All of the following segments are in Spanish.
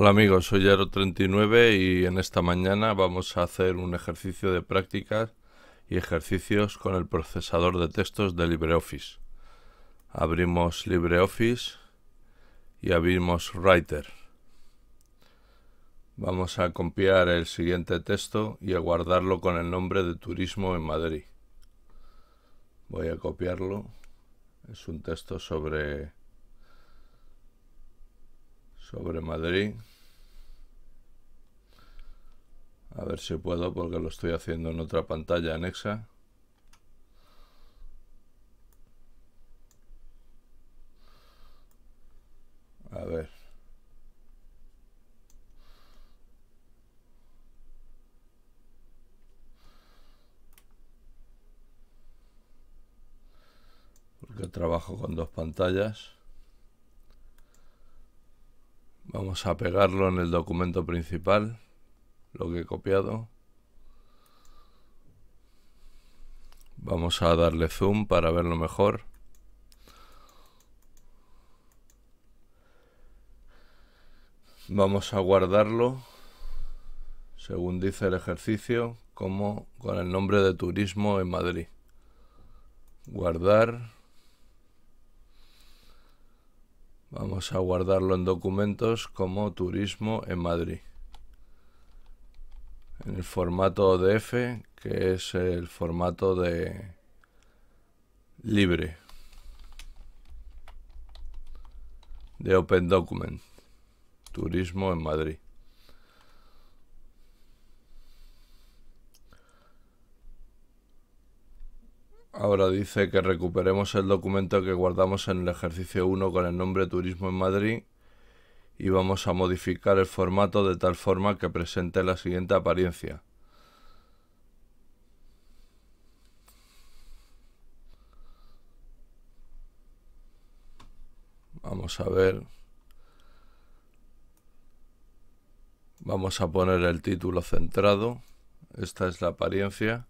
Hola amigos, soy Yaro39 y en esta mañana vamos a hacer un ejercicio de prácticas y ejercicios con el procesador de textos de LibreOffice. Abrimos LibreOffice y abrimos Writer. Vamos a copiar el siguiente texto y a guardarlo con el nombre de Turismo en Madrid. Voy a copiarlo. Es un texto sobre sobre Madrid. A ver si puedo porque lo estoy haciendo en otra pantalla anexa. A ver. Porque trabajo con dos pantallas. Vamos a pegarlo en el documento principal, lo que he copiado. Vamos a darle zoom para verlo mejor. Vamos a guardarlo, según dice el ejercicio, como con el nombre de turismo en Madrid. Guardar. Vamos a guardarlo en documentos como turismo en Madrid. En el formato DF, que es el formato de libre. De Open Document. Turismo en Madrid. Ahora dice que recuperemos el documento que guardamos en el ejercicio 1 con el nombre Turismo en Madrid y vamos a modificar el formato de tal forma que presente la siguiente apariencia. Vamos a ver. Vamos a poner el título centrado. Esta es la apariencia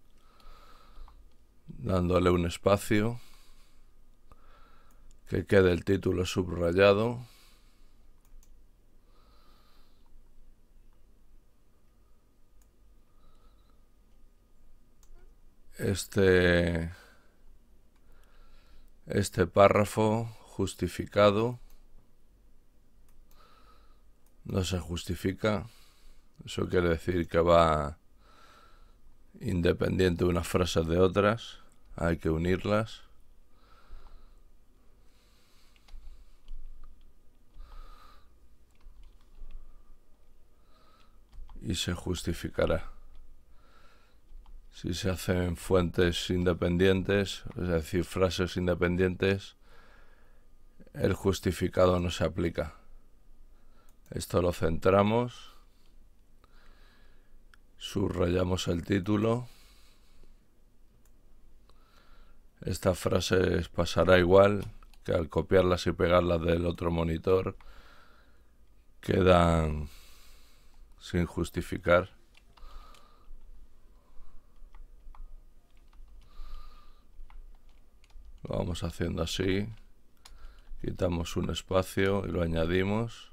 dándole un espacio, que quede el título subrayado. Este, este párrafo justificado no se justifica. Eso quiere decir que va independiente unas frases de otras. Hay que unirlas. Y se justificará. Si se hacen fuentes independientes, es decir, frases independientes, el justificado no se aplica. Esto lo centramos, subrayamos el título. Esta frase pasará igual que al copiarlas y pegarlas del otro monitor quedan sin justificar. Lo vamos haciendo así. Quitamos un espacio y lo añadimos.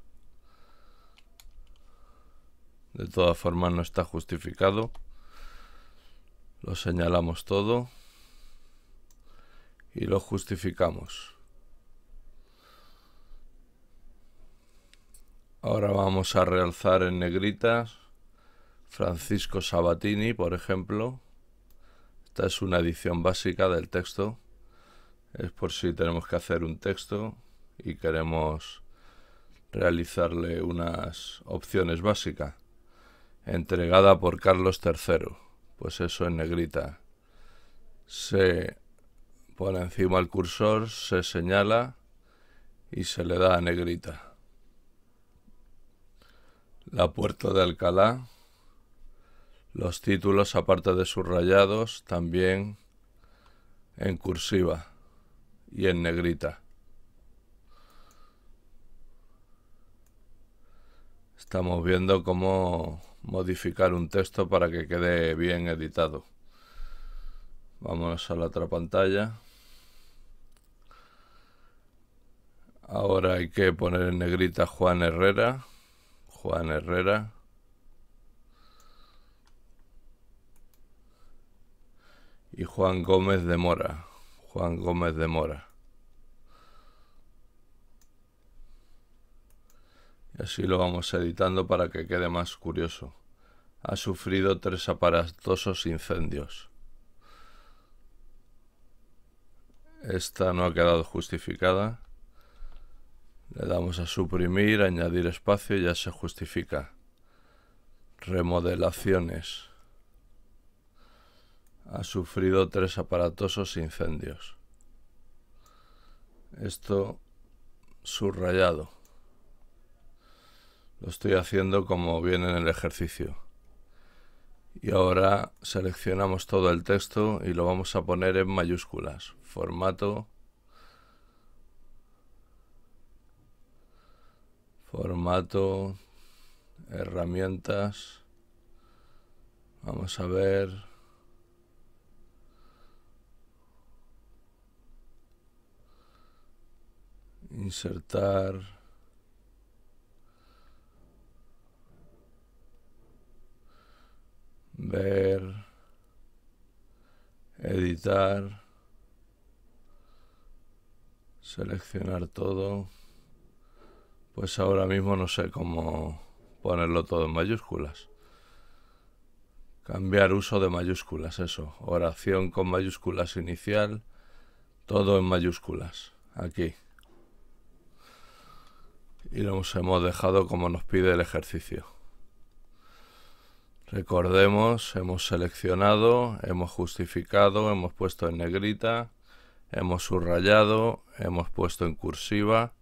De todas formas no está justificado. Lo señalamos todo y lo justificamos. Ahora vamos a realzar en negritas Francisco Sabatini, por ejemplo. Esta es una edición básica del texto. Es por si tenemos que hacer un texto y queremos realizarle unas opciones básicas. Entregada por Carlos III. Pues eso en negrita. Se por encima el cursor, se señala y se le da a negrita. La puerta de Alcalá. Los títulos, aparte de subrayados, también en cursiva y en negrita. Estamos viendo cómo modificar un texto para que quede bien editado. Vamos a la otra pantalla. Ahora hay que poner en negrita Juan Herrera. Juan Herrera. Y Juan Gómez de Mora. Juan Gómez de Mora. Y así lo vamos editando para que quede más curioso. Ha sufrido tres aparatosos incendios. Esta no ha quedado justificada. Le damos a suprimir, añadir espacio, ya se justifica. Remodelaciones. Ha sufrido tres aparatosos incendios. Esto subrayado. Lo estoy haciendo como viene en el ejercicio. Y ahora seleccionamos todo el texto y lo vamos a poner en mayúsculas. Formato formato, herramientas. Vamos a ver. Insertar. Ver. Editar. Seleccionar todo. Pues ahora mismo no sé cómo ponerlo todo en mayúsculas. Cambiar uso de mayúsculas, eso. Oración con mayúsculas inicial, todo en mayúsculas, aquí. Y lo hemos dejado como nos pide el ejercicio. Recordemos, hemos seleccionado, hemos justificado, hemos puesto en negrita, hemos subrayado, hemos puesto en cursiva,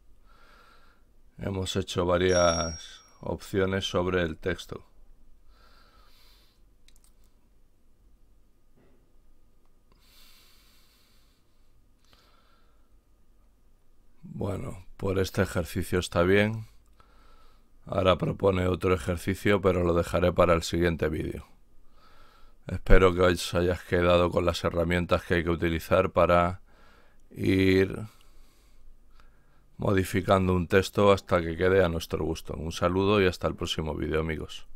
Hemos hecho varias opciones sobre el texto. Bueno, por este ejercicio está bien. Ahora propone otro ejercicio, pero lo dejaré para el siguiente vídeo. Espero que os hayáis quedado con las herramientas que hay que utilizar para ir modificando un texto hasta que quede a nuestro gusto. Un saludo y hasta el próximo vídeo amigos.